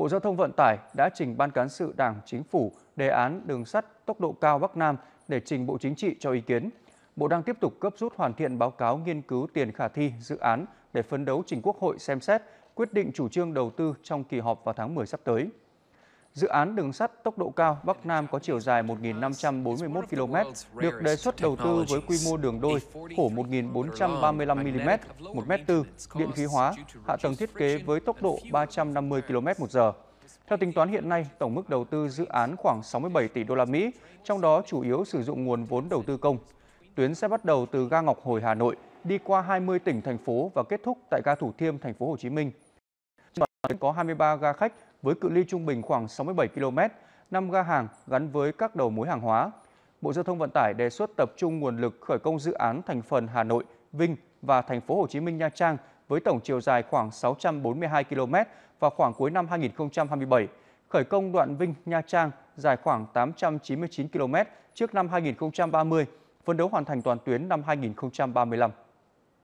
Bộ Giao thông Vận tải đã trình Ban Cán sự Đảng Chính phủ đề án đường sắt tốc độ cao Bắc Nam để trình Bộ Chính trị cho ý kiến. Bộ đang tiếp tục cấp rút hoàn thiện báo cáo nghiên cứu tiền khả thi dự án để phấn đấu trình Quốc hội xem xét quyết định chủ trương đầu tư trong kỳ họp vào tháng 10 sắp tới. Dự án đường sắt tốc độ cao Bắc Nam có chiều dài 1.541 km được đề xuất đầu tư với quy mô đường đôi khổ 1.435 mm, 1 m 4, điện khí hóa, hạ tầng thiết kế với tốc độ 350 km h Theo tính toán hiện nay, tổng mức đầu tư dự án khoảng 67 tỷ đô la Mỹ, trong đó chủ yếu sử dụng nguồn vốn đầu tư công. Tuyến sẽ bắt đầu từ ga Ngọc Hồi Hà Nội, đi qua 20 tỉnh thành phố và kết thúc tại ga Thủ Thiêm thành phố Hồ Chí Minh có 23 ga khách với cự ly trung bình khoảng 67 km, 5 ga hàng gắn với các đầu mối hàng hóa. Bộ Giao thông Vận tải đề xuất tập trung nguồn lực khởi công dự án thành phần Hà Nội, Vinh và thành phố Hồ Chí Minh Nha Trang với tổng chiều dài khoảng 642 km vào khoảng cuối năm 2027, khởi công đoạn Vinh Nha Trang dài khoảng 899 km trước năm 2030, phấn đấu hoàn thành toàn tuyến năm 2035.